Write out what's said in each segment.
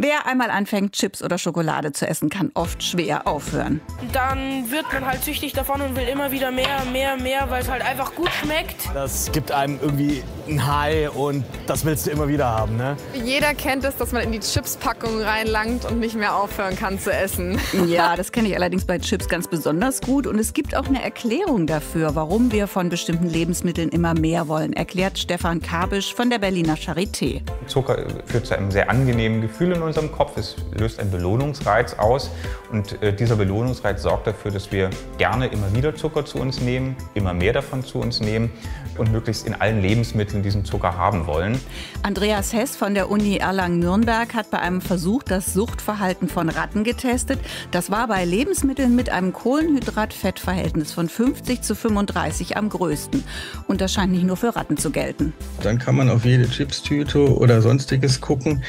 Wer einmal anfängt, Chips oder Schokolade zu essen, kann oft schwer aufhören. Dann wird man halt süchtig davon und will immer wieder mehr, mehr, mehr, weil es halt einfach gut schmeckt. Das gibt einem irgendwie ein High und das willst du immer wieder haben, ne? Jeder kennt es, dass man in die Chipspackung reinlangt und nicht mehr aufhören kann zu essen. Ja, das kenne ich allerdings bei Chips ganz besonders gut und es gibt auch eine Erklärung dafür, warum wir von bestimmten Lebensmitteln immer mehr wollen, erklärt Stefan Kabisch von der Berliner Charité. Zucker führt zu einem sehr angenehmen Gefühl in unserem Kopf. Es löst einen Belohnungsreiz aus und äh, dieser Belohnungsreiz sorgt dafür, dass wir gerne immer wieder Zucker zu uns nehmen, immer mehr davon zu uns nehmen und möglichst in allen Lebensmitteln diesen Zucker haben wollen. Andreas Hess von der Uni Erlangen-Nürnberg hat bei einem Versuch das Suchtverhalten von Ratten getestet. Das war bei Lebensmitteln mit einem Kohlenhydrat-Fett-Verhältnis von 50 zu 35 am größten. Und das scheint nicht nur für Ratten zu gelten. Dann kann man auf jede Chipstüte oder sonstiges gucken.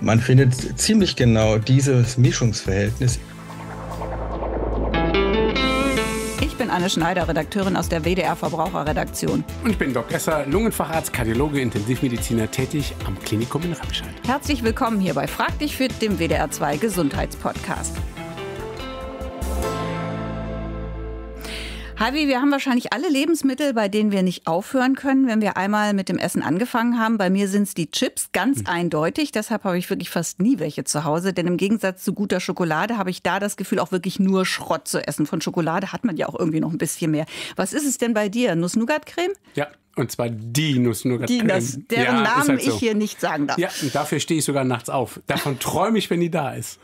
Man findet ziemlich genau dieses Mischungsverhältnis bin Anne Schneider, Redakteurin aus der WDR Verbraucherredaktion. Und ich bin Doc Esser, Lungenfacharzt, Kardiologe, Intensivmediziner tätig am Klinikum in Remscheid. Herzlich willkommen hier bei Frag dich fit, dem WDR 2 Gesundheitspodcast. Harvey, wir haben wahrscheinlich alle Lebensmittel, bei denen wir nicht aufhören können, wenn wir einmal mit dem Essen angefangen haben. Bei mir sind es die Chips, ganz mhm. eindeutig. Deshalb habe ich wirklich fast nie welche zu Hause. Denn im Gegensatz zu guter Schokolade habe ich da das Gefühl, auch wirklich nur Schrott zu essen. Von Schokolade hat man ja auch irgendwie noch ein bisschen mehr. Was ist es denn bei dir? Nuss-Nougat-Creme? Ja, und zwar die nuss nougat die, das, Deren ja, halt Namen halt so. ich hier nicht sagen darf. Ja, und dafür stehe ich sogar nachts auf. Davon träume ich, wenn die da ist.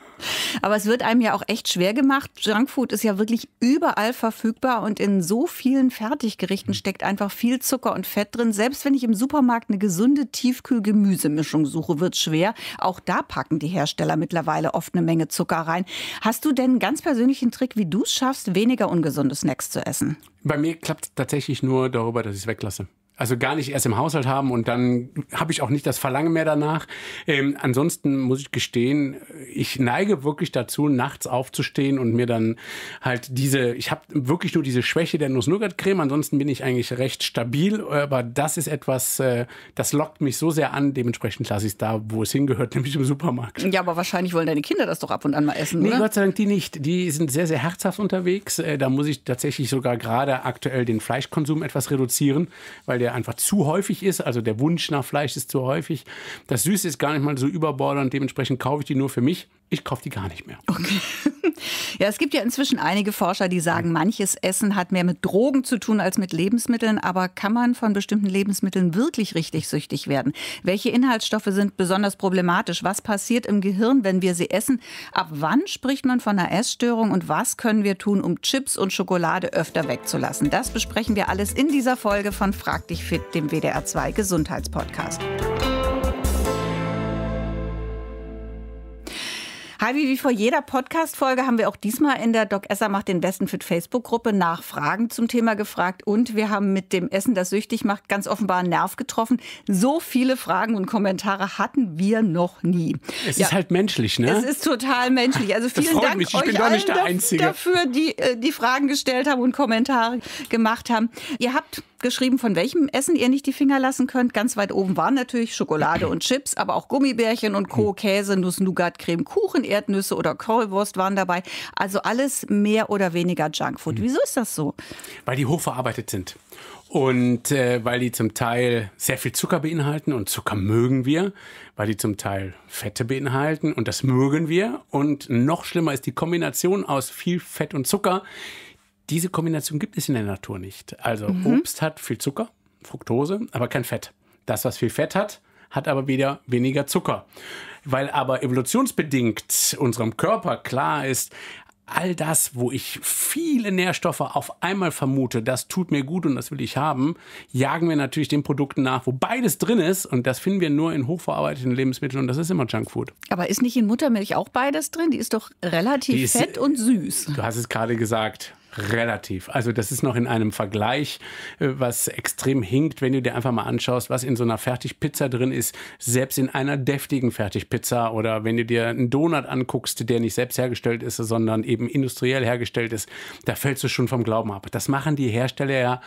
Aber es wird einem ja auch echt schwer gemacht. Junkfood ist ja wirklich überall verfügbar und in so vielen Fertiggerichten mhm. steckt einfach viel Zucker und Fett drin. Selbst wenn ich im Supermarkt eine gesunde Tiefkühl-Gemüsemischung suche, wird es schwer. Auch da packen die Hersteller mittlerweile oft eine Menge Zucker rein. Hast du denn einen ganz persönlichen Trick, wie du es schaffst, weniger ungesunde Snacks zu essen? Bei mir klappt es tatsächlich nur darüber, dass ich es weglasse also gar nicht erst im Haushalt haben und dann habe ich auch nicht das Verlangen mehr danach. Ähm, ansonsten muss ich gestehen, ich neige wirklich dazu, nachts aufzustehen und mir dann halt diese, ich habe wirklich nur diese Schwäche der Nuss-Nougat-Creme, ansonsten bin ich eigentlich recht stabil, aber das ist etwas, äh, das lockt mich so sehr an, dementsprechend lasse ich es da, wo es hingehört, nämlich im Supermarkt. Ja, aber wahrscheinlich wollen deine Kinder das doch ab und an mal essen, nee, oder? Gott sei Dank die nicht. Die sind sehr, sehr herzhaft unterwegs. Äh, da muss ich tatsächlich sogar gerade aktuell den Fleischkonsum etwas reduzieren, weil der der einfach zu häufig ist. Also der Wunsch nach Fleisch ist zu häufig. Das Süße ist gar nicht mal so überbordernd. Dementsprechend kaufe ich die nur für mich ich kaufe die gar nicht mehr. Okay. Ja, es gibt ja inzwischen einige Forscher, die sagen, manches Essen hat mehr mit Drogen zu tun als mit Lebensmitteln. Aber kann man von bestimmten Lebensmitteln wirklich richtig süchtig werden? Welche Inhaltsstoffe sind besonders problematisch? Was passiert im Gehirn, wenn wir sie essen? Ab wann spricht man von einer Essstörung? Und was können wir tun, um Chips und Schokolade öfter wegzulassen? Das besprechen wir alles in dieser Folge von Frag dich fit, dem WDR 2 Gesundheitspodcast. Halbi, wie vor jeder Podcast-Folge haben wir auch diesmal in der Doc Esser macht den besten Fit Facebook-Gruppe nach Fragen zum Thema gefragt und wir haben mit dem Essen, das süchtig macht, ganz offenbar einen Nerv getroffen. So viele Fragen und Kommentare hatten wir noch nie. Es ja. ist halt menschlich, ne? Es ist total menschlich. Also vielen Dank mich. Ich euch allen dafür, die äh, die Fragen gestellt haben und Kommentare gemacht haben. Ihr habt geschrieben, von welchem Essen ihr nicht die Finger lassen könnt. Ganz weit oben waren natürlich Schokolade und Chips, aber auch Gummibärchen und Co., hm. Käse, Nuss, Nougat, Creme, Kuchen, Erdnüsse oder Currywurst waren dabei. Also alles mehr oder weniger Junkfood. Hm. Wieso ist das so? Weil die hochverarbeitet sind. Und äh, weil die zum Teil sehr viel Zucker beinhalten und Zucker mögen wir, weil die zum Teil Fette beinhalten und das mögen wir. Und noch schlimmer ist die Kombination aus viel Fett und Zucker, diese Kombination gibt es in der Natur nicht. Also mhm. Obst hat viel Zucker, Fructose, aber kein Fett. Das, was viel Fett hat, hat aber wieder weniger Zucker. Weil aber evolutionsbedingt unserem Körper klar ist, all das, wo ich viele Nährstoffe auf einmal vermute, das tut mir gut und das will ich haben, jagen wir natürlich den Produkten nach, wo beides drin ist und das finden wir nur in hochverarbeiteten Lebensmitteln und das ist immer Junkfood. Aber ist nicht in Muttermilch auch beides drin? Die ist doch relativ ist, fett und süß. Du hast es gerade gesagt relativ. Also das ist noch in einem Vergleich, äh, was extrem hinkt, wenn du dir einfach mal anschaust, was in so einer Fertigpizza drin ist, selbst in einer deftigen Fertigpizza oder wenn du dir einen Donut anguckst, der nicht selbst hergestellt ist, sondern eben industriell hergestellt ist, da fällst du schon vom Glauben ab. Das machen die Hersteller ja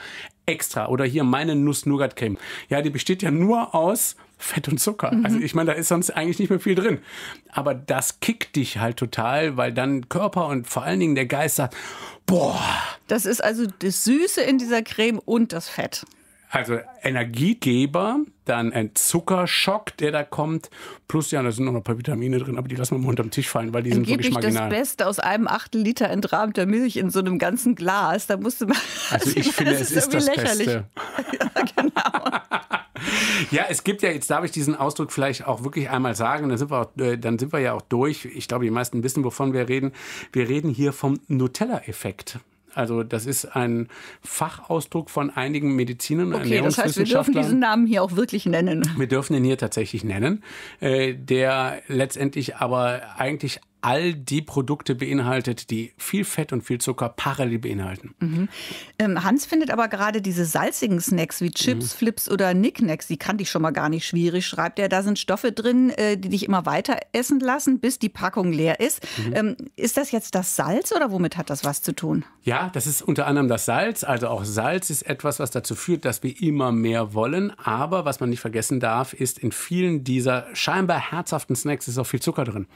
extra. Oder hier meine Nuss-Nougat-Creme. Ja, die besteht ja nur aus Fett und Zucker. Mhm. Also ich meine, da ist sonst eigentlich nicht mehr viel drin. Aber das kickt dich halt total, weil dann Körper und vor allen Dingen der Geist sagt, boah. Das ist also das Süße in dieser Creme und das Fett. Also Energiegeber, dann ein Zuckerschock, der da kommt, plus ja, da sind noch ein paar Vitamine drin, aber die lassen wir mal unterm Tisch fallen, weil die sind Angeblich wirklich marginal. das Beste aus einem Achtel Liter entrahmter Milch in so einem ganzen Glas, da musste man... Also, ich finde, es ist, ist das lächerlich. Beste. ja, genau. Ja, es gibt ja, jetzt darf ich diesen Ausdruck vielleicht auch wirklich einmal sagen, dann sind wir, auch, äh, dann sind wir ja auch durch. Ich glaube, die meisten wissen, wovon wir reden. Wir reden hier vom Nutella-Effekt. Also das ist ein Fachausdruck von einigen Medizinern, okay, Ernährungswissenschaftlern. Das heißt, wir dürfen diesen Namen hier auch wirklich nennen. Wir dürfen ihn hier tatsächlich nennen, äh, der letztendlich aber eigentlich all die Produkte beinhaltet, die viel Fett und viel Zucker parallel beinhalten. Mhm. Ähm, Hans findet aber gerade diese salzigen Snacks wie Chips, mhm. Flips oder Nicknacks, die kannte ich schon mal gar nicht schwierig, schreibt er. Da sind Stoffe drin, äh, die dich immer weiter essen lassen, bis die Packung leer ist. Mhm. Ähm, ist das jetzt das Salz oder womit hat das was zu tun? Ja, das ist unter anderem das Salz. Also auch Salz ist etwas, was dazu führt, dass wir immer mehr wollen. Aber was man nicht vergessen darf, ist in vielen dieser scheinbar herzhaften Snacks ist auch viel Zucker drin.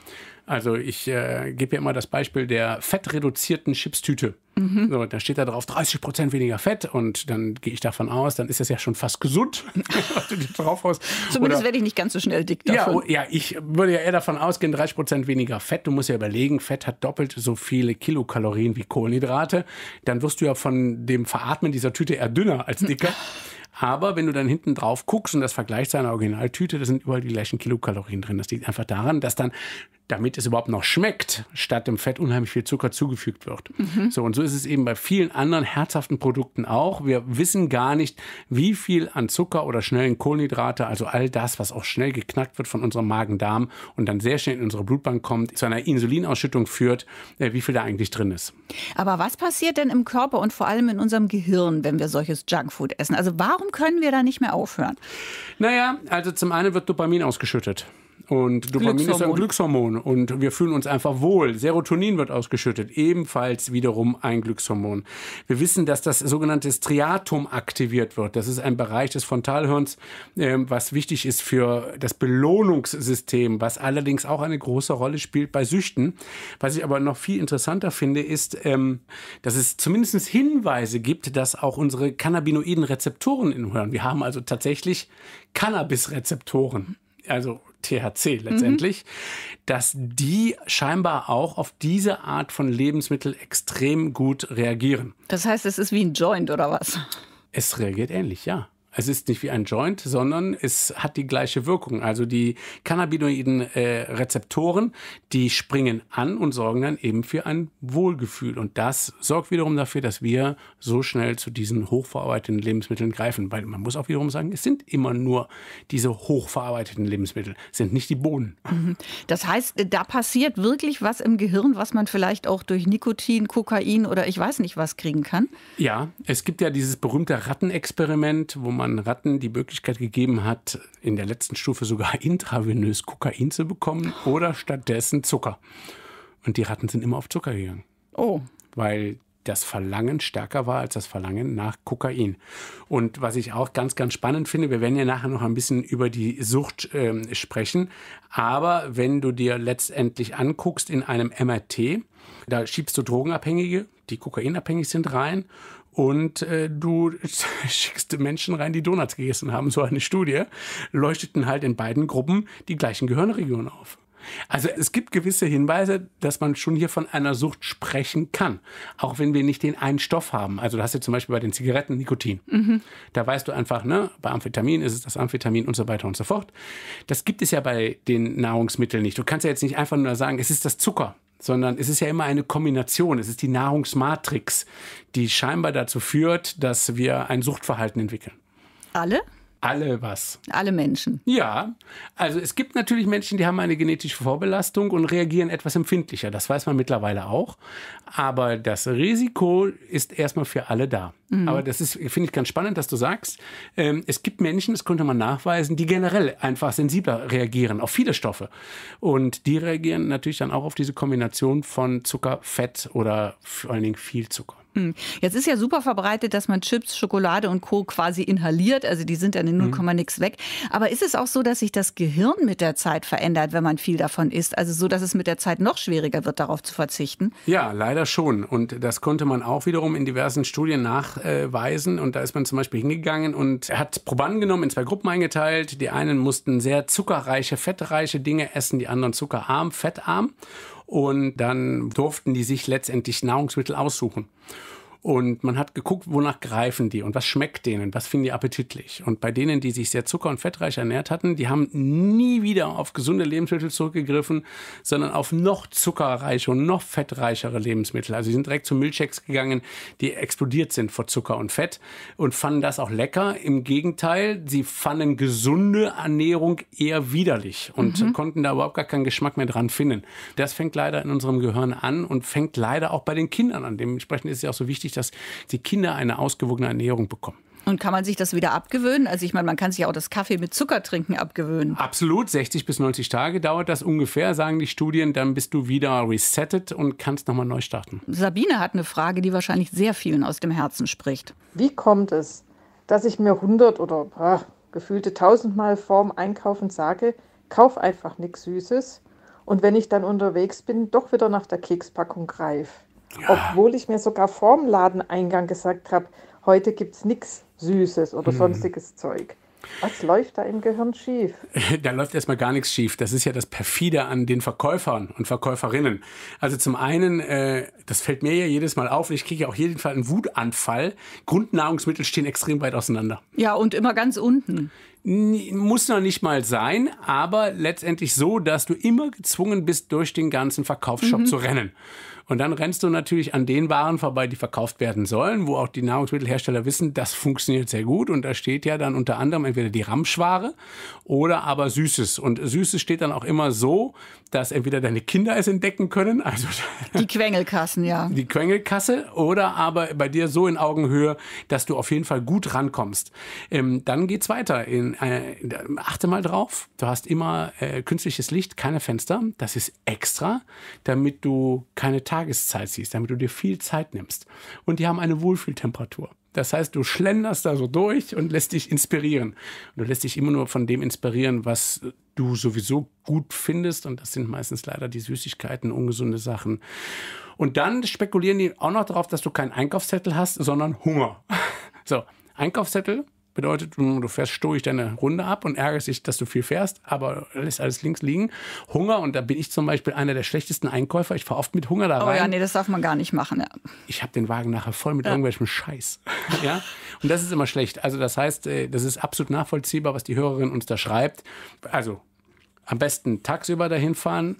Also ich äh, gebe ja immer das Beispiel der fettreduzierten Chipstüte. Mhm. So, da steht da drauf 30 Prozent weniger Fett und dann gehe ich davon aus, dann ist das ja schon fast gesund, drauf Zumindest werde ich nicht ganz so schnell dick davon. Ja, ja, ich würde ja eher davon ausgehen, 30 Prozent weniger Fett. Du musst ja überlegen, Fett hat doppelt so viele Kilokalorien wie Kohlenhydrate. Dann wirst du ja von dem Veratmen dieser Tüte eher dünner als hm. dicker. Aber wenn du dann hinten drauf guckst und das vergleichst zu einer Originaltüte, da sind überall die gleichen Kilokalorien drin. Das liegt einfach daran, dass dann damit es überhaupt noch schmeckt, statt dem Fett unheimlich viel Zucker zugefügt wird. Mhm. So, und so ist es eben bei vielen anderen herzhaften Produkten auch. Wir wissen gar nicht, wie viel an Zucker oder schnellen Kohlenhydrate, also all das, was auch schnell geknackt wird von unserem Magen-Darm und dann sehr schnell in unsere Blutbank kommt, zu einer Insulinausschüttung führt, äh, wie viel da eigentlich drin ist. Aber was passiert denn im Körper und vor allem in unserem Gehirn, wenn wir solches Junkfood essen? Also warum können wir da nicht mehr aufhören? Naja, also zum einen wird Dopamin ausgeschüttet. Und Dopamin ist ein Glückshormon und wir fühlen uns einfach wohl. Serotonin wird ausgeschüttet, ebenfalls wiederum ein Glückshormon. Wir wissen, dass das sogenannte Striatum aktiviert wird. Das ist ein Bereich des Frontalhirns, äh, was wichtig ist für das Belohnungssystem, was allerdings auch eine große Rolle spielt bei Süchten. Was ich aber noch viel interessanter finde, ist, ähm, dass es zumindest Hinweise gibt, dass auch unsere cannabinoiden Rezeptoren im Hirn, wir haben also tatsächlich Cannabis-Rezeptoren also THC letztendlich, mhm. dass die scheinbar auch auf diese Art von Lebensmittel extrem gut reagieren. Das heißt, es ist wie ein Joint oder was? Es reagiert ähnlich, ja es ist nicht wie ein Joint, sondern es hat die gleiche Wirkung. Also die cannabinoiden äh, Rezeptoren, die springen an und sorgen dann eben für ein Wohlgefühl. Und das sorgt wiederum dafür, dass wir so schnell zu diesen hochverarbeiteten Lebensmitteln greifen. Weil man muss auch wiederum sagen, es sind immer nur diese hochverarbeiteten Lebensmittel, es sind nicht die Bohnen. Mhm. Das heißt, da passiert wirklich was im Gehirn, was man vielleicht auch durch Nikotin, Kokain oder ich weiß nicht was kriegen kann? Ja, es gibt ja dieses berühmte Rattenexperiment, wo man man Ratten die Möglichkeit gegeben hat, in der letzten Stufe sogar intravenös Kokain zu bekommen oder stattdessen Zucker. Und die Ratten sind immer auf Zucker gegangen. Oh. Weil das Verlangen stärker war als das Verlangen nach Kokain. Und was ich auch ganz, ganz spannend finde, wir werden ja nachher noch ein bisschen über die Sucht äh, sprechen. Aber wenn du dir letztendlich anguckst in einem MRT, da schiebst du Drogenabhängige, die kokainabhängig sind, rein und äh, du schickst Menschen rein, die Donuts gegessen haben. So eine Studie leuchteten halt in beiden Gruppen die gleichen Gehirnregionen auf. Also es gibt gewisse Hinweise, dass man schon hier von einer Sucht sprechen kann, auch wenn wir nicht den einen Stoff haben. Also du hast ja zum Beispiel bei den Zigaretten Nikotin. Mhm. Da weißt du einfach, ne, bei Amphetamin ist es das Amphetamin und so weiter und so fort. Das gibt es ja bei den Nahrungsmitteln nicht. Du kannst ja jetzt nicht einfach nur sagen, es ist das Zucker sondern es ist ja immer eine Kombination. Es ist die Nahrungsmatrix, die scheinbar dazu führt, dass wir ein Suchtverhalten entwickeln. Alle? alle was. Alle Menschen. Ja, also es gibt natürlich Menschen, die haben eine genetische Vorbelastung und reagieren etwas empfindlicher. Das weiß man mittlerweile auch. Aber das Risiko ist erstmal für alle da. Mhm. Aber das ist, finde ich, ganz spannend, dass du sagst, ähm, es gibt Menschen, das konnte man nachweisen, die generell einfach sensibler reagieren auf viele Stoffe. Und die reagieren natürlich dann auch auf diese Kombination von Zucker, Fett oder vor allen Dingen viel Zucker. Hm. Jetzt ist ja super verbreitet, dass man Chips, Schokolade und Co. quasi inhaliert. Also die sind dann in 0, mhm. nix weg. Aber ist es auch so, dass sich das Gehirn mit der Zeit verändert, wenn man viel davon isst? Also so, dass es mit der Zeit noch schwieriger wird, darauf zu verzichten? Ja, leider schon. Und das konnte man auch wiederum in diversen Studien nachweisen. Und da ist man zum Beispiel hingegangen und hat Probanden genommen, in zwei Gruppen eingeteilt. Die einen mussten sehr zuckerreiche, fettreiche Dinge essen, die anderen zuckerarm, fettarm. Und dann durften die sich letztendlich Nahrungsmittel aussuchen. Und man hat geguckt, wonach greifen die und was schmeckt denen, was finden die appetitlich. Und bei denen, die sich sehr zucker- und fettreich ernährt hatten, die haben nie wieder auf gesunde Lebensmittel zurückgegriffen, sondern auf noch zuckerreiche und noch fettreichere Lebensmittel. Also sie sind direkt zu Milchshakes gegangen, die explodiert sind vor Zucker und Fett und fanden das auch lecker. Im Gegenteil, sie fanden gesunde Ernährung eher widerlich und mhm. konnten da überhaupt gar keinen Geschmack mehr dran finden. Das fängt leider in unserem Gehirn an und fängt leider auch bei den Kindern an. Dementsprechend ist es ja auch so wichtig, dass die Kinder eine ausgewogene Ernährung bekommen. Und kann man sich das wieder abgewöhnen? Also ich meine, man kann sich auch das Kaffee mit Zucker trinken abgewöhnen. Absolut, 60 bis 90 Tage dauert das ungefähr, sagen die Studien. Dann bist du wieder resettet und kannst nochmal neu starten. Sabine hat eine Frage, die wahrscheinlich sehr vielen aus dem Herzen spricht. Wie kommt es, dass ich mir 100 oder ach, gefühlte 1000 Mal vorm Einkaufen sage, kauf einfach nichts Süßes und wenn ich dann unterwegs bin, doch wieder nach der Kekspackung greife? Obwohl ich mir sogar vorm Ladeneingang gesagt habe, heute gibt es nichts Süßes oder mhm. sonstiges Zeug. Was läuft da im Gehirn schief? Da läuft erstmal gar nichts schief. Das ist ja das Perfide an den Verkäufern und Verkäuferinnen. Also zum einen, äh, das fällt mir ja jedes Mal auf und ich kriege ja auch jeden Fall einen Wutanfall. Grundnahrungsmittel stehen extrem weit auseinander. Ja, und immer ganz unten. Muss noch nicht mal sein, aber letztendlich so, dass du immer gezwungen bist, durch den ganzen Verkaufsshop mhm. zu rennen. Und dann rennst du natürlich an den Waren vorbei, die verkauft werden sollen, wo auch die Nahrungsmittelhersteller wissen, das funktioniert sehr gut. Und da steht ja dann unter anderem entweder die Ramschware oder aber Süßes. Und Süßes steht dann auch immer so, dass entweder deine Kinder es entdecken können. Also die Quengelkassen, ja. Die Quengelkasse oder aber bei dir so in Augenhöhe, dass du auf jeden Fall gut rankommst. Ähm, dann geht's weiter. In, äh, achte mal drauf. Du hast immer äh, künstliches Licht, keine Fenster. Das ist extra, damit du keine Tageszeit siehst, damit du dir viel Zeit nimmst. Und die haben eine Wohlfühltemperatur. Das heißt, du schlenderst da so durch und lässt dich inspirieren. Und du lässt dich immer nur von dem inspirieren, was du sowieso gut findest. Und das sind meistens leider die Süßigkeiten, ungesunde Sachen. Und dann spekulieren die auch noch darauf, dass du keinen Einkaufszettel hast, sondern Hunger. So, Einkaufszettel Bedeutet, du fährst stoisch deine Runde ab und ärgerst dich, dass du viel fährst, aber lässt alles links liegen. Hunger, und da bin ich zum Beispiel einer der schlechtesten Einkäufer. Ich fahre oft mit Hunger da rein. Oh ja, nee, das darf man gar nicht machen. Ja. Ich habe den Wagen nachher voll mit ja. irgendwelchem Scheiß. ja? Und das ist immer schlecht. Also das heißt, äh, das ist absolut nachvollziehbar, was die Hörerin uns da schreibt. Also am besten tagsüber dahin fahren.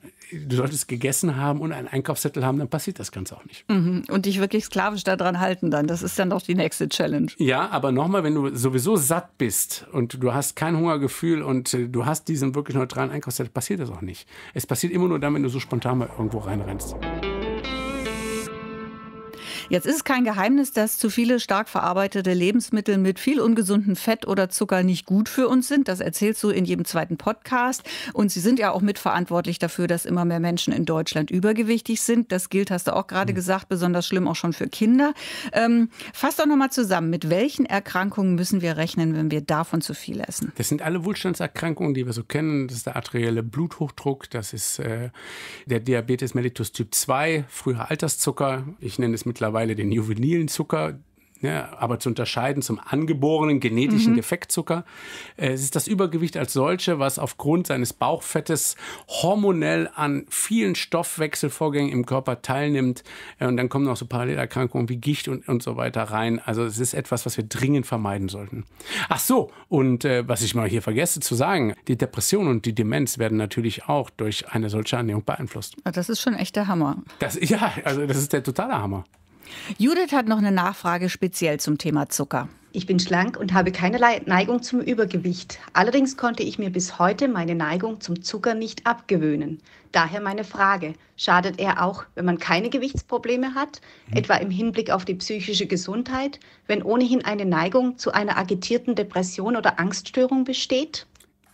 Du solltest gegessen haben und einen Einkaufszettel haben, dann passiert das Ganze auch nicht. Mhm. Und dich wirklich sklavisch daran halten dann. Das ist dann doch die nächste Challenge. Ja, aber nochmal, wenn du sowieso satt bist und du hast kein Hungergefühl und äh, du hast diesen wirklich neutralen Einkaufszettel, passiert das auch nicht. Es passiert immer nur dann, wenn du so spontan mal irgendwo reinrennst. Jetzt ist es kein Geheimnis, dass zu viele stark verarbeitete Lebensmittel mit viel ungesundem Fett oder Zucker nicht gut für uns sind. Das erzählst du in jedem zweiten Podcast. Und sie sind ja auch mitverantwortlich dafür, dass immer mehr Menschen in Deutschland übergewichtig sind. Das gilt, hast du auch gerade mhm. gesagt, besonders schlimm auch schon für Kinder. Ähm, fass doch nochmal zusammen, mit welchen Erkrankungen müssen wir rechnen, wenn wir davon zu viel essen? Das sind alle Wohlstandserkrankungen, die wir so kennen. Das ist der arterielle Bluthochdruck, das ist äh, der Diabetes mellitus Typ 2, früher Alterszucker. Ich nenne es mittlerweile mittlerweile den juvenilen Zucker, ja, ne, aber zu unterscheiden zum angeborenen genetischen mhm. Defektzucker. Äh, es ist das Übergewicht als solche, was aufgrund seines Bauchfettes hormonell an vielen Stoffwechselvorgängen im Körper teilnimmt. Äh, und dann kommen noch so Parallelerkrankungen wie Gicht und, und so weiter rein. Also es ist etwas, was wir dringend vermeiden sollten. Ach so, und äh, was ich mal hier vergesse zu sagen, die Depression und die Demenz werden natürlich auch durch eine solche Ernährung beeinflusst. Ah, das ist schon echt der Hammer. Das, ja, also das ist der totale Hammer. Judith hat noch eine Nachfrage speziell zum Thema Zucker. Ich bin schlank und habe keinerlei Neigung zum Übergewicht. Allerdings konnte ich mir bis heute meine Neigung zum Zucker nicht abgewöhnen. Daher meine Frage, schadet er auch, wenn man keine Gewichtsprobleme hat, mhm. etwa im Hinblick auf die psychische Gesundheit, wenn ohnehin eine Neigung zu einer agitierten Depression oder Angststörung besteht?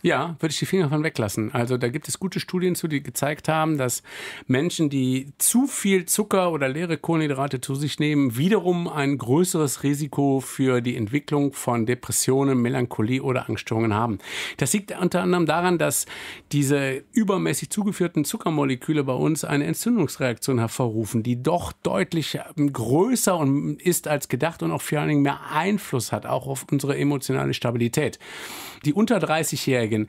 Ja, würde ich die Finger von weglassen. Also da gibt es gute Studien zu, die gezeigt haben, dass Menschen, die zu viel Zucker oder leere Kohlenhydrate zu sich nehmen, wiederum ein größeres Risiko für die Entwicklung von Depressionen, Melancholie oder Angststörungen haben. Das liegt unter anderem daran, dass diese übermäßig zugeführten Zuckermoleküle bei uns eine Entzündungsreaktion hervorrufen, die doch deutlich ähm, größer ist als gedacht und auch vor allen Dingen mehr Einfluss hat, auch auf unsere emotionale Stabilität. Die unter 30-Jährigen Kolleginnen,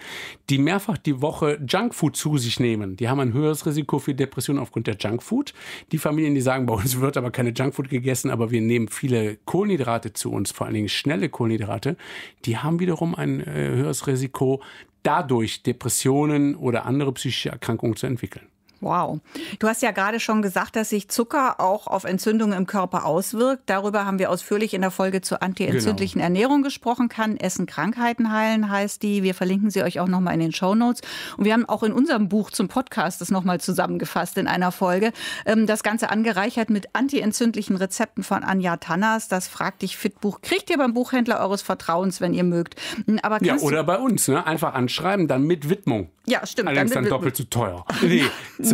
die mehrfach die Woche Junkfood zu sich nehmen, die haben ein höheres Risiko für Depressionen aufgrund der Junkfood. Die Familien, die sagen, bei uns wird aber keine Junkfood gegessen, aber wir nehmen viele Kohlenhydrate zu uns, vor allen Dingen schnelle Kohlenhydrate, die haben wiederum ein äh, höheres Risiko, dadurch Depressionen oder andere psychische Erkrankungen zu entwickeln. Wow. Du hast ja gerade schon gesagt, dass sich Zucker auch auf Entzündungen im Körper auswirkt. Darüber haben wir ausführlich in der Folge zur antientzündlichen genau. Ernährung gesprochen. Kann Essen Krankheiten heilen, heißt die. Wir verlinken sie euch auch nochmal in den Show Notes. Und wir haben auch in unserem Buch zum Podcast das nochmal zusammengefasst in einer Folge. Ähm, das Ganze angereichert mit antientzündlichen Rezepten von Anja Tannas. Das fragt dich Fitbuch. Kriegt ihr beim Buchhändler eures Vertrauens, wenn ihr mögt. Hm, aber ja, oder bei uns. Ne? Einfach anschreiben, dann mit Widmung. Ja, stimmt. Allerdings dann, dann doppelt so teuer. Nee,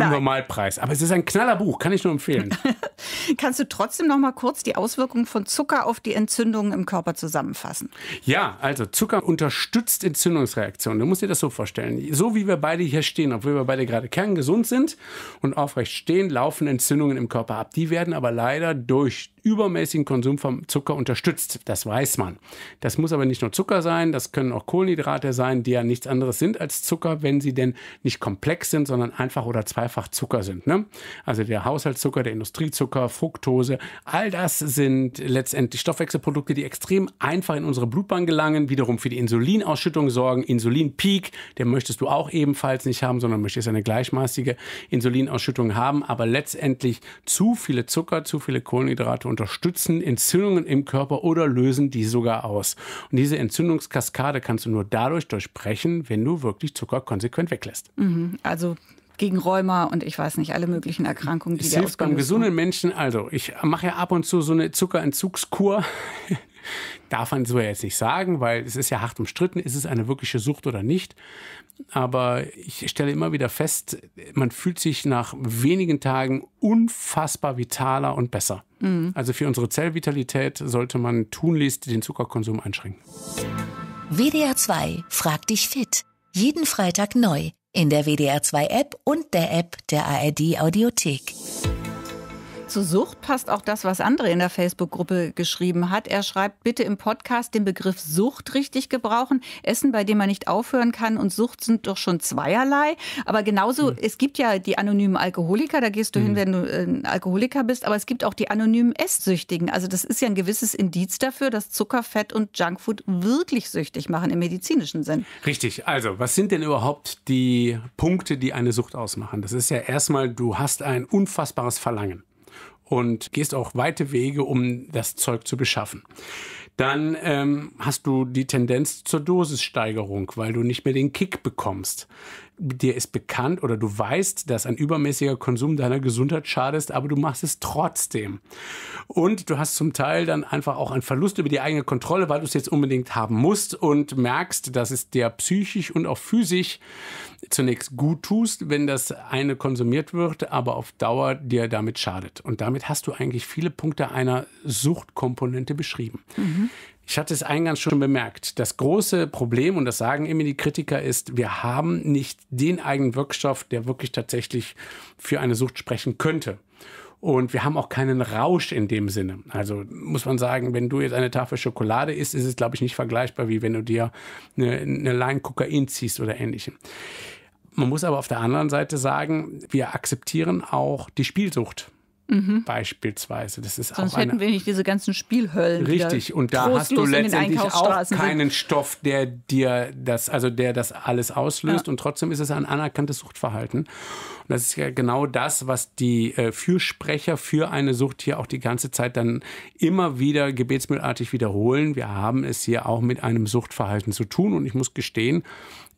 zum Nein. Normalpreis. Aber es ist ein knaller Buch, kann ich nur empfehlen. Kannst du trotzdem noch mal kurz die Auswirkungen von Zucker auf die Entzündungen im Körper zusammenfassen? Ja, also Zucker unterstützt Entzündungsreaktionen. Du musst dir das so vorstellen. So wie wir beide hier stehen, obwohl wir beide gerade kerngesund sind und aufrecht stehen, laufen Entzündungen im Körper ab. Die werden aber leider durch übermäßigen Konsum von Zucker unterstützt. Das weiß man. Das muss aber nicht nur Zucker sein, das können auch Kohlenhydrate sein, die ja nichts anderes sind als Zucker, wenn sie denn nicht komplex sind, sondern einfach oder zweifach Zucker sind. Ne? Also der Haushaltszucker, der Industriezucker, Fructose, all das sind letztendlich Stoffwechselprodukte, die extrem einfach in unsere Blutbahn gelangen, wiederum für die Insulinausschüttung sorgen. Insulinpeak, den möchtest du auch ebenfalls nicht haben, sondern möchtest eine gleichmaßige Insulinausschüttung haben, aber letztendlich zu viele Zucker, zu viele Kohlenhydrate unterstützen Entzündungen im Körper oder lösen die sogar aus. Und diese Entzündungskaskade kannst du nur dadurch durchbrechen, wenn du wirklich Zucker konsequent weglässt. Mhm. also gegen Rheuma und ich weiß nicht, alle möglichen Erkrankungen, die es hilft beim gesunden Menschen. Also, ich mache ja ab und zu so eine Zuckerentzugskur. Darf man so jetzt nicht sagen, weil es ist ja hart umstritten, ist es eine wirkliche Sucht oder nicht. Aber ich stelle immer wieder fest, man fühlt sich nach wenigen Tagen unfassbar vitaler und besser. Mhm. Also für unsere Zellvitalität sollte man tunlichst den Zuckerkonsum einschränken. WDR 2 Frag dich fit. Jeden Freitag neu in der WDR 2 App und der App der ARD Audiothek. Zur Sucht passt auch das, was André in der Facebook-Gruppe geschrieben hat. Er schreibt, bitte im Podcast den Begriff Sucht richtig gebrauchen. Essen, bei dem man nicht aufhören kann und Sucht sind doch schon zweierlei. Aber genauso, mhm. es gibt ja die anonymen Alkoholiker, da gehst du mhm. hin, hm. wenn du ein äh, Alkoholiker bist, aber es gibt auch die anonymen Esssüchtigen. Also das ist ja ein gewisses Indiz dafür, dass Zucker, Fett und Junkfood wirklich süchtig machen im medizinischen Sinn. Richtig. Also, was sind denn überhaupt die Punkte, die eine Sucht ausmachen? Das ist ja erstmal, du hast ein unfassbares Verlangen und gehst auch weite Wege, um das Zeug zu beschaffen. Dann ähm, hast du die Tendenz zur Dosissteigerung, weil du nicht mehr den Kick bekommst dir ist bekannt oder du weißt, dass ein übermäßiger Konsum deiner Gesundheit schadet, aber du machst es trotzdem. Und du hast zum Teil dann einfach auch einen Verlust über die eigene Kontrolle, weil du es jetzt unbedingt haben musst und merkst, dass es dir psychisch und auch physisch zunächst gut tust, wenn das eine konsumiert wird, aber auf Dauer dir damit schadet. Und damit hast du eigentlich viele Punkte einer Suchtkomponente beschrieben. Mhm. Ich hatte es eingangs schon bemerkt. Das große Problem, und das sagen immer die Kritiker, ist, wir haben nicht den eigenen Wirkstoff, der wirklich tatsächlich für eine Sucht sprechen könnte. Und wir haben auch keinen Rausch in dem Sinne. Also muss man sagen, wenn du jetzt eine Tafel Schokolade isst, ist es, glaube ich, nicht vergleichbar, wie wenn du dir eine, eine Line Kokain ziehst oder ähnlichem. Man muss aber auf der anderen Seite sagen, wir akzeptieren auch die Spielsucht. Mhm. beispielsweise. Das ist Sonst auch hätten wir nicht diese ganzen Spielhöllen. Richtig, und da hast du letztendlich auch keinen Stoff, der dir das, also der das alles auslöst ja. und trotzdem ist es ein anerkanntes Suchtverhalten. Und das ist ja genau das, was die äh, Fürsprecher für eine Sucht hier auch die ganze Zeit dann immer wieder gebetsmüllartig wiederholen. Wir haben es hier auch mit einem Suchtverhalten zu tun und ich muss gestehen,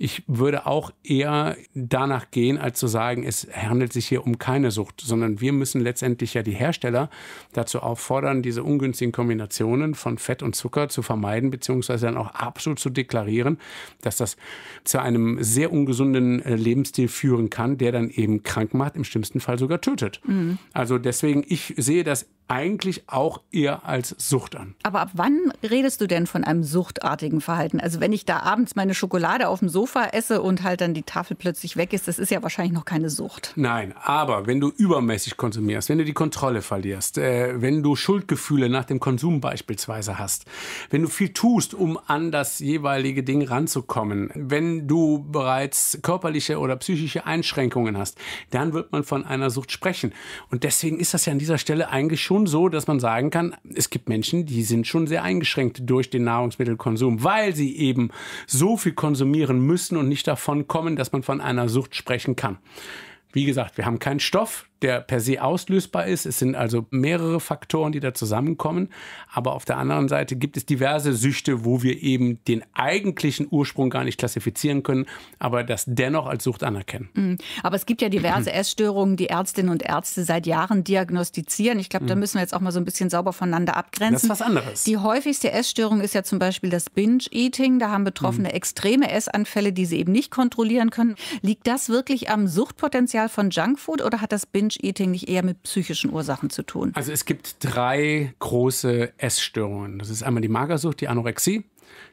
ich würde auch eher danach gehen, als zu sagen, es handelt sich hier um keine Sucht, sondern wir müssen letztendlich ja die Hersteller dazu auffordern, diese ungünstigen Kombinationen von Fett und Zucker zu vermeiden, beziehungsweise dann auch absolut zu deklarieren, dass das zu einem sehr ungesunden äh, Lebensstil führen kann, der dann eben krank macht, im schlimmsten Fall sogar tötet. Mhm. Also deswegen, ich sehe das eigentlich auch eher als Sucht an. Aber ab wann redest du denn von einem suchtartigen Verhalten? Also wenn ich da abends meine Schokolade auf dem Sofa esse und halt dann die Tafel plötzlich weg ist, das ist ja wahrscheinlich noch keine Sucht. Nein, aber wenn du übermäßig konsumierst, wenn du die Kontrolle verlierst, äh, wenn du Schuldgefühle nach dem Konsum beispielsweise hast, wenn du viel tust, um an das jeweilige Ding ranzukommen, wenn du bereits körperliche oder psychische Einschränkungen hast, dann wird man von einer Sucht sprechen. Und deswegen ist das ja an dieser Stelle eigentlich schon schon so, dass man sagen kann, es gibt Menschen, die sind schon sehr eingeschränkt durch den Nahrungsmittelkonsum, weil sie eben so viel konsumieren müssen und nicht davon kommen, dass man von einer Sucht sprechen kann. Wie gesagt, wir haben keinen Stoff, der per se auslösbar ist. Es sind also mehrere Faktoren, die da zusammenkommen. Aber auf der anderen Seite gibt es diverse Süchte, wo wir eben den eigentlichen Ursprung gar nicht klassifizieren können, aber das dennoch als Sucht anerkennen. Mhm. Aber es gibt ja diverse Essstörungen, die Ärztinnen und Ärzte seit Jahren diagnostizieren. Ich glaube, da mhm. müssen wir jetzt auch mal so ein bisschen sauber voneinander abgrenzen. Das ist was anderes. Die häufigste Essstörung ist ja zum Beispiel das Binge-Eating. Da haben Betroffene mhm. extreme Essanfälle, die sie eben nicht kontrollieren können. Liegt das wirklich am Suchtpotenzial von Junkfood oder hat das Binge Binge-Eating nicht eher mit psychischen Ursachen zu tun? Also es gibt drei große Essstörungen. Das ist einmal die Magersucht, die Anorexie,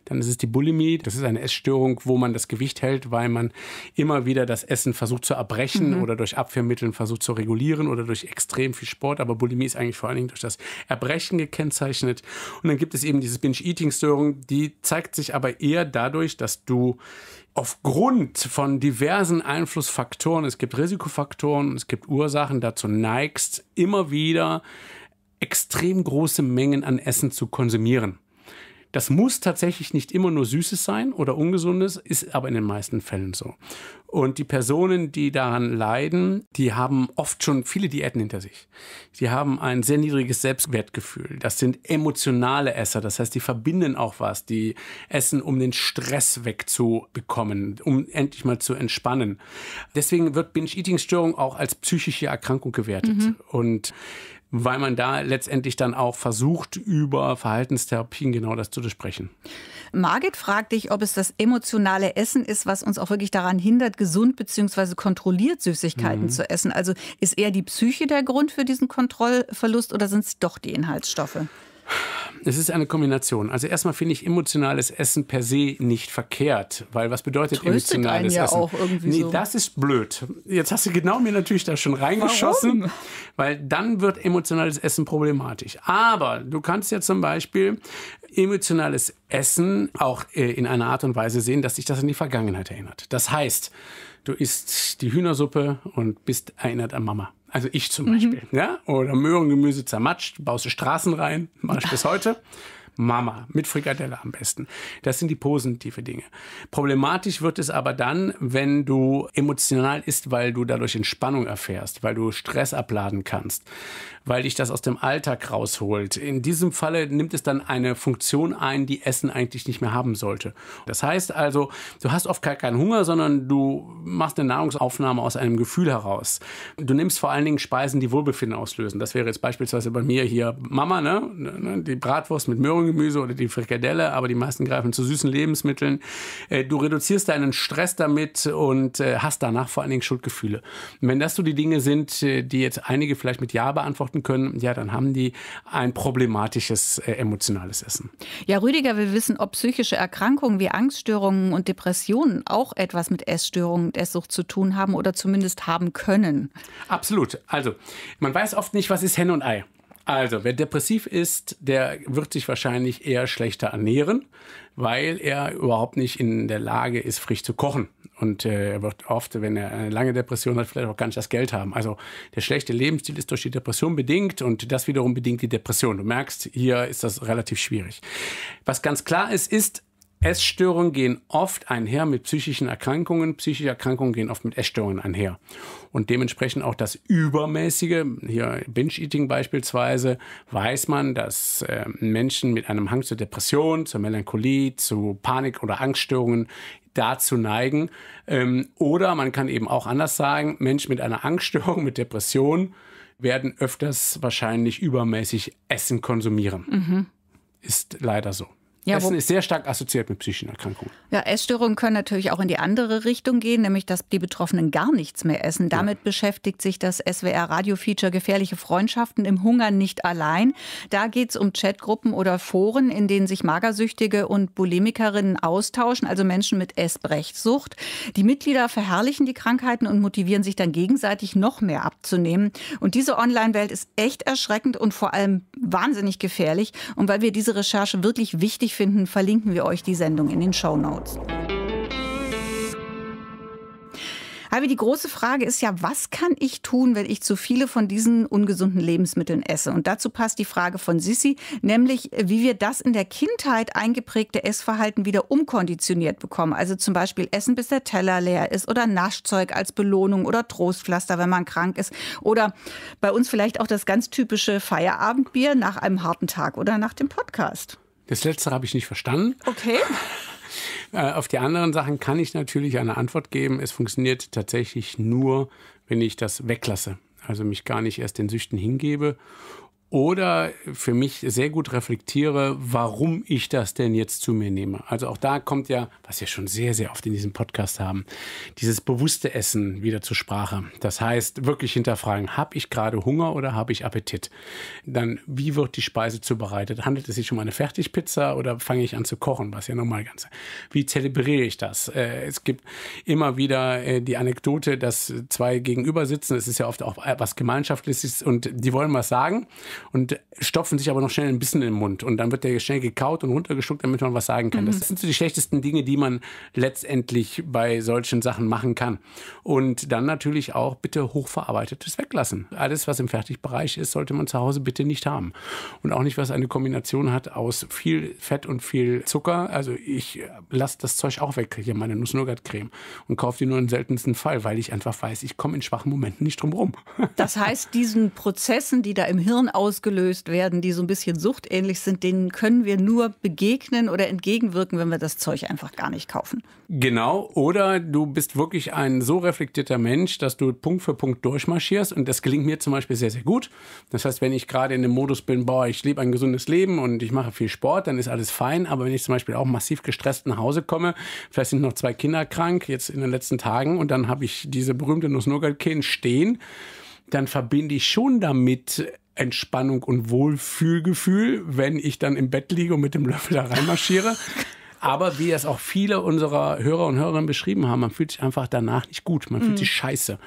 dann ist es die Bulimie. Das ist eine Essstörung, wo man das Gewicht hält, weil man immer wieder das Essen versucht zu erbrechen mhm. oder durch Abwehrmitteln versucht zu regulieren oder durch extrem viel Sport. Aber Bulimie ist eigentlich vor allen Dingen durch das Erbrechen gekennzeichnet. Und dann gibt es eben diese Binge-Eating-Störung, die zeigt sich aber eher dadurch, dass du aufgrund von diversen Einflussfaktoren, es gibt Risikofaktoren, es gibt Ursachen, dazu neigst, immer wieder extrem große Mengen an Essen zu konsumieren. Das muss tatsächlich nicht immer nur Süßes sein oder Ungesundes, ist aber in den meisten Fällen so. Und die Personen, die daran leiden, die haben oft schon viele Diäten hinter sich. Die haben ein sehr niedriges Selbstwertgefühl. Das sind emotionale Esser. Das heißt, die verbinden auch was. Die essen, um den Stress wegzubekommen, um endlich mal zu entspannen. Deswegen wird Binge-Eating-Störung auch als psychische Erkrankung gewertet. Mhm. Und weil man da letztendlich dann auch versucht, über Verhaltenstherapien genau das zu besprechen. Margit fragt dich, ob es das emotionale Essen ist, was uns auch wirklich daran hindert, gesund bzw. kontrolliert Süßigkeiten mhm. zu essen. Also ist eher die Psyche der Grund für diesen Kontrollverlust oder sind es doch die Inhaltsstoffe? Es ist eine Kombination. Also erstmal finde ich emotionales Essen per se nicht verkehrt, weil was bedeutet Tröstet emotionales ja Essen? Auch irgendwie nee, so. das ist blöd. Jetzt hast du genau mir natürlich da schon reingeschossen, Warum? weil dann wird emotionales Essen problematisch. Aber du kannst ja zum Beispiel emotionales Essen auch äh, in einer Art und Weise sehen, dass dich das an die Vergangenheit erinnert. Das heißt, du isst die Hühnersuppe und bist erinnert an Mama. Also ich zum mhm. Beispiel. Ja? Oder Möhrengemüse zermatscht, baust du Straßen rein, mache ich bis heute. Mama mit Frikadelle am besten. Das sind die positive Dinge. Problematisch wird es aber dann, wenn du emotional isst, weil du dadurch Entspannung erfährst, weil du Stress abladen kannst, weil dich das aus dem Alltag rausholt. In diesem Falle nimmt es dann eine Funktion ein, die Essen eigentlich nicht mehr haben sollte. Das heißt also, du hast oft keinen Hunger, sondern du machst eine Nahrungsaufnahme aus einem Gefühl heraus. Du nimmst vor allen Dingen Speisen, die Wohlbefinden auslösen. Das wäre jetzt beispielsweise bei mir hier Mama, ne? ne, ne die Bratwurst mit Möhren Grüngemüse oder die Frikadelle, aber die meisten greifen zu süßen Lebensmitteln. Äh, du reduzierst deinen Stress damit und äh, hast danach vor allen Dingen Schuldgefühle. Und wenn das so die Dinge sind, äh, die jetzt einige vielleicht mit Ja beantworten können, ja, dann haben die ein problematisches äh, emotionales Essen. Ja, Rüdiger, wir wissen, ob psychische Erkrankungen wie Angststörungen und Depressionen auch etwas mit Essstörungen und Esssucht zu tun haben oder zumindest haben können. Absolut. Also, man weiß oft nicht, was ist Henne und Ei. Also, wer depressiv ist, der wird sich wahrscheinlich eher schlechter ernähren, weil er überhaupt nicht in der Lage ist, frisch zu kochen. Und äh, er wird oft, wenn er eine lange Depression hat, vielleicht auch gar nicht das Geld haben. Also der schlechte Lebensstil ist durch die Depression bedingt und das wiederum bedingt die Depression. Du merkst, hier ist das relativ schwierig. Was ganz klar ist, ist, Essstörungen gehen oft einher mit psychischen Erkrankungen. Psychische Erkrankungen gehen oft mit Essstörungen einher. Und dementsprechend auch das Übermäßige, hier Binge-Eating beispielsweise, weiß man, dass äh, Menschen mit einem Hang zur Depression, zur Melancholie, zu Panik- oder Angststörungen dazu neigen. Ähm, oder man kann eben auch anders sagen, Menschen mit einer Angststörung, mit Depression werden öfters wahrscheinlich übermäßig Essen konsumieren. Mhm. Ist leider so. Ja, Essen ist sehr stark assoziiert mit psychischen Erkrankungen. Ja, Essstörungen können natürlich auch in die andere Richtung gehen, nämlich dass die Betroffenen gar nichts mehr essen. Damit ja. beschäftigt sich das SWR-Radio-Feature Gefährliche Freundschaften im Hunger nicht allein. Da geht es um Chatgruppen oder Foren, in denen sich Magersüchtige und Bulimikerinnen austauschen, also Menschen mit Essbrechsucht. Die Mitglieder verherrlichen die Krankheiten und motivieren sich dann gegenseitig noch mehr abzunehmen. Und diese Online-Welt ist echt erschreckend und vor allem wahnsinnig gefährlich. Und weil wir diese Recherche wirklich wichtig wichtig finden, verlinken wir euch die Sendung in den Show Notes. Aber die große Frage ist ja, was kann ich tun, wenn ich zu viele von diesen ungesunden Lebensmitteln esse? Und dazu passt die Frage von Sissi, nämlich wie wir das in der Kindheit eingeprägte Essverhalten wieder umkonditioniert bekommen. Also zum Beispiel Essen, bis der Teller leer ist oder Naschzeug als Belohnung oder Trostpflaster, wenn man krank ist. Oder bei uns vielleicht auch das ganz typische Feierabendbier nach einem harten Tag oder nach dem Podcast. Das letzte habe ich nicht verstanden. Okay. Äh, auf die anderen Sachen kann ich natürlich eine Antwort geben. Es funktioniert tatsächlich nur, wenn ich das weglasse. Also mich gar nicht erst den Süchten hingebe oder für mich sehr gut reflektiere, warum ich das denn jetzt zu mir nehme. Also auch da kommt ja, was wir schon sehr, sehr oft in diesem Podcast haben, dieses bewusste Essen wieder zur Sprache. Das heißt, wirklich hinterfragen, habe ich gerade Hunger oder habe ich Appetit? Dann, wie wird die Speise zubereitet? Handelt es sich um eine Fertigpizza oder fange ich an zu kochen? Was ja nochmal ganz. Wie zelebriere ich das? Äh, es gibt immer wieder äh, die Anekdote, dass zwei gegenüber sitzen. Es ist ja oft auch äh, was Gemeinschaftliches und die wollen was sagen und stopfen sich aber noch schnell ein bisschen in den Mund. Und dann wird der schnell gekaut und runtergeschluckt, damit man was sagen kann. Mhm. Das sind so die schlechtesten Dinge, die man letztendlich bei solchen Sachen machen kann. Und dann natürlich auch bitte hochverarbeitetes weglassen. Alles, was im Fertigbereich ist, sollte man zu Hause bitte nicht haben. Und auch nicht, was eine Kombination hat aus viel Fett und viel Zucker. Also ich äh, lasse das Zeug auch weg, hier meine nuss creme und kaufe die nur im seltensten Fall, weil ich einfach weiß, ich komme in schwachen Momenten nicht drum rum. Das heißt, diesen Prozessen, die da im Hirn aus ausgelöst werden, die so ein bisschen suchtähnlich sind, denen können wir nur begegnen oder entgegenwirken, wenn wir das Zeug einfach gar nicht kaufen. Genau, oder du bist wirklich ein so reflektierter Mensch, dass du Punkt für Punkt durchmarschierst und das gelingt mir zum Beispiel sehr, sehr gut. Das heißt, wenn ich gerade in dem Modus bin, boah, ich lebe ein gesundes Leben und ich mache viel Sport, dann ist alles fein, aber wenn ich zum Beispiel auch massiv gestresst nach Hause komme, vielleicht sind noch zwei Kinder krank, jetzt in den letzten Tagen und dann habe ich diese berühmte nuss stehen, dann verbinde ich schon damit Entspannung und Wohlfühlgefühl, wenn ich dann im Bett liege und mit dem Löffel da reinmarschiere. Aber wie das auch viele unserer Hörer und Hörerinnen beschrieben haben, man fühlt sich einfach danach nicht gut, man mhm. fühlt sich scheiße.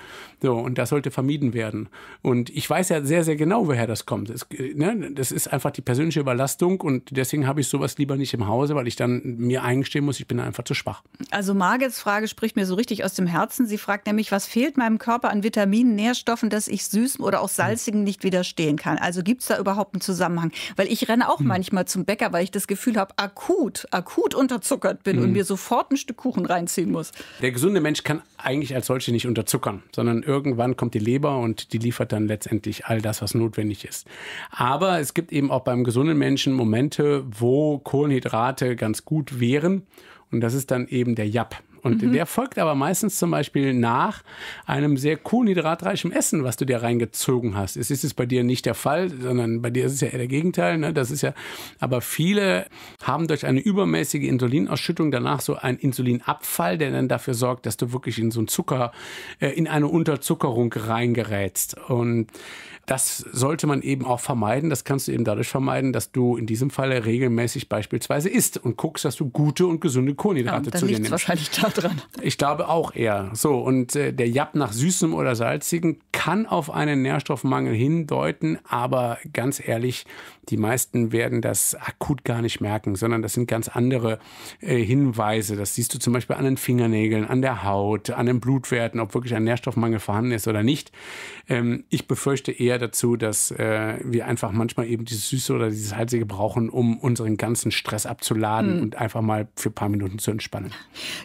So, und das sollte vermieden werden. Und ich weiß ja sehr, sehr genau, woher das kommt. Das, äh, ne, das ist einfach die persönliche Überlastung und deswegen habe ich sowas lieber nicht im Hause, weil ich dann mir eingestehen muss, ich bin einfach zu schwach. Also Margits Frage spricht mir so richtig aus dem Herzen. Sie fragt nämlich, was fehlt meinem Körper an Vitaminen, Nährstoffen, dass ich süßen oder auch salzigem hm. nicht widerstehen kann? Also gibt es da überhaupt einen Zusammenhang? Weil ich renne auch mhm. manchmal zum Bäcker, weil ich das Gefühl habe, akut, akut und unterzuckert bin mhm. und mir sofort ein Stück Kuchen reinziehen muss. Der gesunde Mensch kann eigentlich als solche nicht unterzuckern, sondern irgendwann kommt die Leber und die liefert dann letztendlich all das, was notwendig ist. Aber es gibt eben auch beim gesunden Menschen Momente, wo Kohlenhydrate ganz gut wären. Und das ist dann eben der Jap. Und mhm. der folgt aber meistens zum Beispiel nach einem sehr kohlenhydratreichen Essen, was du dir reingezogen hast. Es ist es bei dir nicht der Fall, sondern bei dir ist es ja eher der Gegenteil. Ne? Das ist ja, aber viele haben durch eine übermäßige Insulinausschüttung danach so einen Insulinabfall, der dann dafür sorgt, dass du wirklich in so einen Zucker, äh, in eine Unterzuckerung reingerätst. Und das sollte man eben auch vermeiden. Das kannst du eben dadurch vermeiden, dass du in diesem Falle regelmäßig beispielsweise isst und guckst, dass du gute und gesunde Kohlenhydrate ja, zu dir nimmst. wahrscheinlich da dran. Ich glaube auch eher. So, und äh, der Jap nach süßem oder salzigen kann auf einen Nährstoffmangel hindeuten, aber ganz ehrlich, die meisten werden das akut gar nicht merken, sondern das sind ganz andere äh, Hinweise. Das siehst du zum Beispiel an den Fingernägeln, an der Haut, an den Blutwerten, ob wirklich ein Nährstoffmangel vorhanden ist oder nicht. Ähm, ich befürchte eher, eher dazu, dass äh, wir einfach manchmal eben dieses Süße oder dieses Halsige brauchen, um unseren ganzen Stress abzuladen mhm. und einfach mal für ein paar Minuten zu entspannen.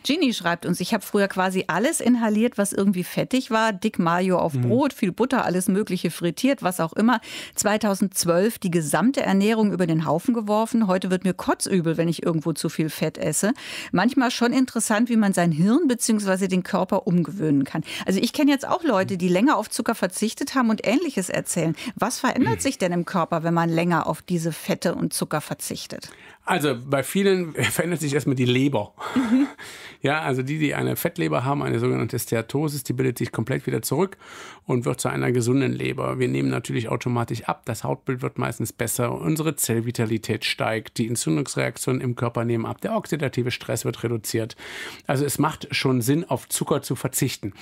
Ginny schreibt uns, ich habe früher quasi alles inhaliert, was irgendwie fettig war. Dick Mayo auf mhm. Brot, viel Butter, alles Mögliche frittiert, was auch immer. 2012 die gesamte Ernährung über den Haufen geworfen. Heute wird mir kotzübel, wenn ich irgendwo zu viel Fett esse. Manchmal schon interessant, wie man sein Hirn bzw. den Körper umgewöhnen kann. Also ich kenne jetzt auch Leute, mhm. die länger auf Zucker verzichtet haben und ähnliches erzählen. Was verändert hm. sich denn im Körper, wenn man länger auf diese Fette und Zucker verzichtet? Also bei vielen verändert sich erstmal die Leber. Mhm. Ja, also die, die eine Fettleber haben, eine sogenannte Steatosis, die bildet sich komplett wieder zurück und wird zu einer gesunden Leber. Wir nehmen natürlich automatisch ab, das Hautbild wird meistens besser, unsere Zellvitalität steigt, die Entzündungsreaktionen im Körper nehmen ab, der oxidative Stress wird reduziert. Also es macht schon Sinn, auf Zucker zu verzichten.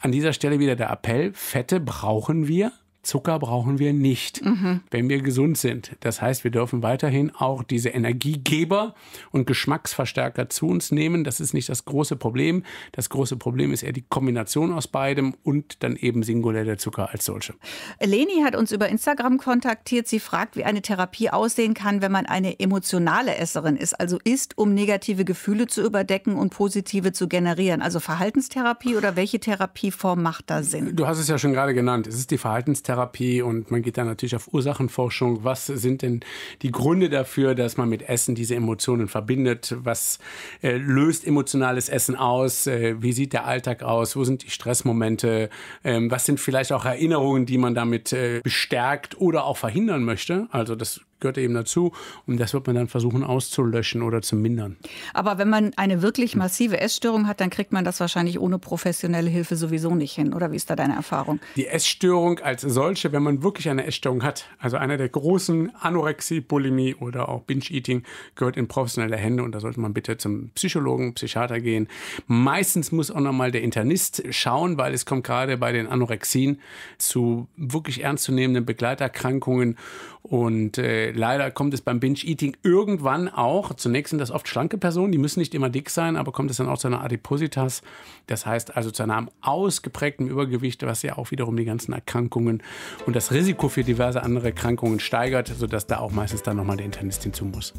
An dieser Stelle wieder der Appell, Fette brauchen wir, Zucker brauchen wir nicht, mhm. wenn wir gesund sind. Das heißt, wir dürfen weiterhin auch diese Energiegeber und Geschmacksverstärker zu uns nehmen. Das ist nicht das große Problem. Das große Problem ist eher die Kombination aus beidem und dann eben singulär der Zucker als solche. Leni hat uns über Instagram kontaktiert. Sie fragt, wie eine Therapie aussehen kann, wenn man eine emotionale Esserin ist, also isst, um negative Gefühle zu überdecken und positive zu generieren. Also Verhaltenstherapie oder welche Therapieform macht da Sinn? Du hast es ja schon gerade genannt. Es ist die Verhaltenstherapie. Ernährungstherapie und man geht dann natürlich auf Ursachenforschung. Was sind denn die Gründe dafür, dass man mit Essen diese Emotionen verbindet? Was äh, löst emotionales Essen aus? Äh, wie sieht der Alltag aus? Wo sind die Stressmomente? Ähm, was sind vielleicht auch Erinnerungen, die man damit äh, bestärkt oder auch verhindern möchte? Also das gehört eben dazu. Und das wird man dann versuchen auszulöschen oder zu mindern. Aber wenn man eine wirklich massive Essstörung hat, dann kriegt man das wahrscheinlich ohne professionelle Hilfe sowieso nicht hin. Oder wie ist da deine Erfahrung? Die Essstörung als solche, wenn man wirklich eine Essstörung hat, also einer der großen Anorexie, Bulimie oder auch Binge-Eating, gehört in professionelle Hände. Und da sollte man bitte zum Psychologen, Psychiater gehen. Meistens muss auch nochmal der Internist schauen, weil es kommt gerade bei den Anorexien zu wirklich ernstzunehmenden Begleiterkrankungen. Und äh, leider kommt es beim Binge-Eating irgendwann auch, zunächst sind das oft schlanke Personen, die müssen nicht immer dick sein, aber kommt es dann auch zu einer Adipositas, das heißt also zu einem ausgeprägten Übergewicht, was ja auch wiederum die ganzen Erkrankungen und das Risiko für diverse andere Erkrankungen steigert, sodass da auch meistens dann nochmal der Internist hinzu muss.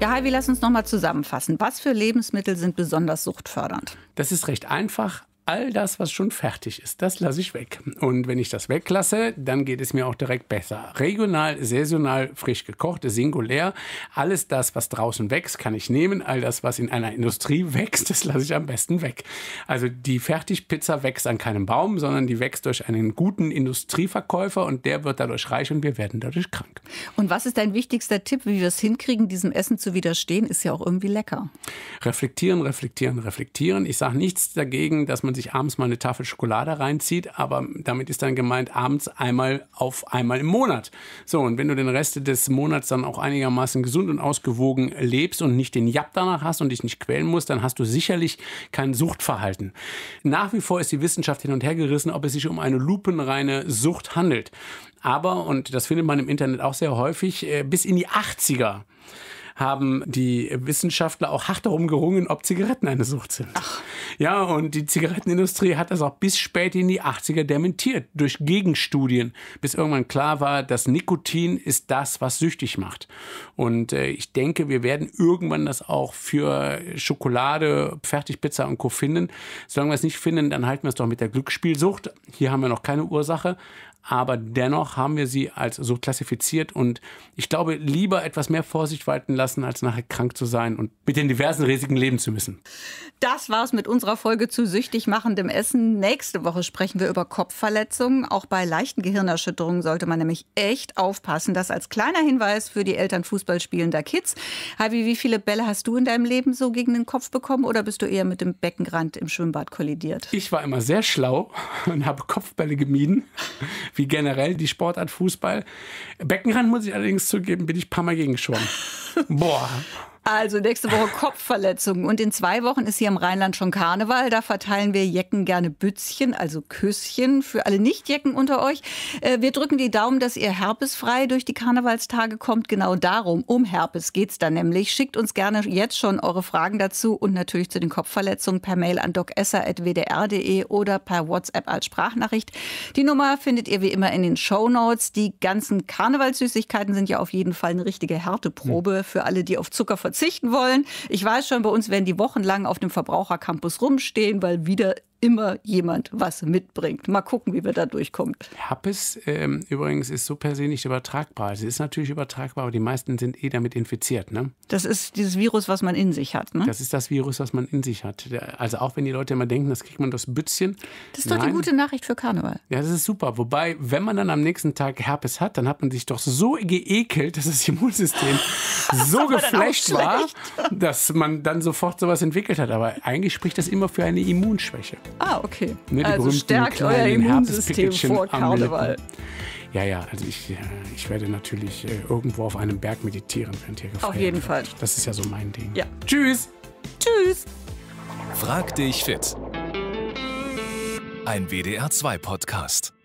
Ja, Heidi, lass uns nochmal zusammenfassen. Was für Lebensmittel sind besonders suchtfördernd? Das ist recht einfach all das, was schon fertig ist, das lasse ich weg. Und wenn ich das weglasse, dann geht es mir auch direkt besser. Regional, saisonal, frisch gekocht, singulär. Alles das, was draußen wächst, kann ich nehmen. All das, was in einer Industrie wächst, das lasse ich am besten weg. Also die Fertigpizza wächst an keinem Baum, sondern die wächst durch einen guten Industrieverkäufer und der wird dadurch reich und wir werden dadurch krank. Und was ist dein wichtigster Tipp, wie wir es hinkriegen, diesem Essen zu widerstehen? Ist ja auch irgendwie lecker. Reflektieren, reflektieren, reflektieren. Ich sage nichts dagegen, dass man sich sich abends mal eine Tafel Schokolade reinzieht, aber damit ist dann gemeint abends einmal auf einmal im Monat. So, und wenn du den Rest des Monats dann auch einigermaßen gesund und ausgewogen lebst und nicht den Jap danach hast und dich nicht quälen musst, dann hast du sicherlich kein Suchtverhalten. Nach wie vor ist die Wissenschaft hin und her gerissen, ob es sich um eine lupenreine Sucht handelt. Aber, und das findet man im Internet auch sehr häufig, äh, bis in die 80er haben die Wissenschaftler auch hart darum gerungen, ob Zigaretten eine Sucht sind. Ach. Ja, und die Zigarettenindustrie hat das auch bis spät in die 80er dementiert durch Gegenstudien, bis irgendwann klar war, dass Nikotin ist das, was süchtig macht. Und äh, ich denke, wir werden irgendwann das auch für Schokolade, Fertigpizza und Co. finden. Solange wir es nicht finden, dann halten wir es doch mit der Glücksspielsucht. Hier haben wir noch keine Ursache aber dennoch haben wir sie als so klassifiziert und ich glaube, lieber etwas mehr Vorsicht walten lassen, als nachher krank zu sein und mit den diversen Risiken leben zu müssen. Das war's mit unserer Folge zu süchtig machendem Essen. Nächste Woche sprechen wir über Kopfverletzungen. Auch bei leichten Gehirnerschütterungen sollte man nämlich echt aufpassen. Das als kleiner Hinweis für die Eltern Fußballspielender Kids. Heidi, wie viele Bälle hast du in deinem Leben so gegen den Kopf bekommen oder bist du eher mit dem Beckenrand im Schwimmbad kollidiert? Ich war immer sehr schlau und habe Kopfbälle gemieden wie generell die Sportart Fußball. Beckenrand muss ich allerdings zugeben, bin ich ein paar Mal gegen schon. Boah. Also nächste Woche Kopfverletzungen. Und in zwei Wochen ist hier im Rheinland schon Karneval. Da verteilen wir Jecken gerne Bützchen, also Küsschen für alle Nicht-Jecken unter euch. Äh, wir drücken die Daumen, dass ihr herpesfrei durch die Karnevalstage kommt. Genau darum, um Herpes geht's da nämlich. Schickt uns gerne jetzt schon eure Fragen dazu und natürlich zu den Kopfverletzungen per Mail an docesser.wdr.de oder per WhatsApp als Sprachnachricht. Die Nummer findet ihr wie immer in den Show Notes. Die ganzen Karnevalssüßigkeiten sind ja auf jeden Fall eine richtige Härteprobe hm. für alle, die auf Zucker verzichten verzichten wollen. Ich weiß schon, bei uns werden die wochenlang auf dem Verbrauchercampus rumstehen, weil wieder immer jemand was mitbringt. Mal gucken, wie wir da durchkommen. Herpes ähm, übrigens ist so per se nicht übertragbar. Sie ist natürlich übertragbar, aber die meisten sind eh damit infiziert. Ne? Das ist dieses Virus, was man in sich hat. Ne? Das ist das Virus, was man in sich hat. Also auch wenn die Leute immer denken, das kriegt man durchs Bützchen. Das ist doch Nein. die gute Nachricht für Karneval. Ja, das ist super. Wobei, wenn man dann am nächsten Tag Herpes hat, dann hat man sich doch so geekelt, dass das Immunsystem so geflasht war, dass man dann sofort sowas entwickelt hat. Aber eigentlich spricht das immer für eine Immunschwäche. Ah, okay. Ne, also stärkt euer Immunsystem vor Karneval. Ja, ja, also ich, äh, ich werde natürlich äh, irgendwo auf einem Berg meditieren, während hier gefeiert Auf jeden Fall. Das ist ja so mein Ding. Ja. Tschüss. Tschüss. Frag dich fit. Ein WDR 2 Podcast.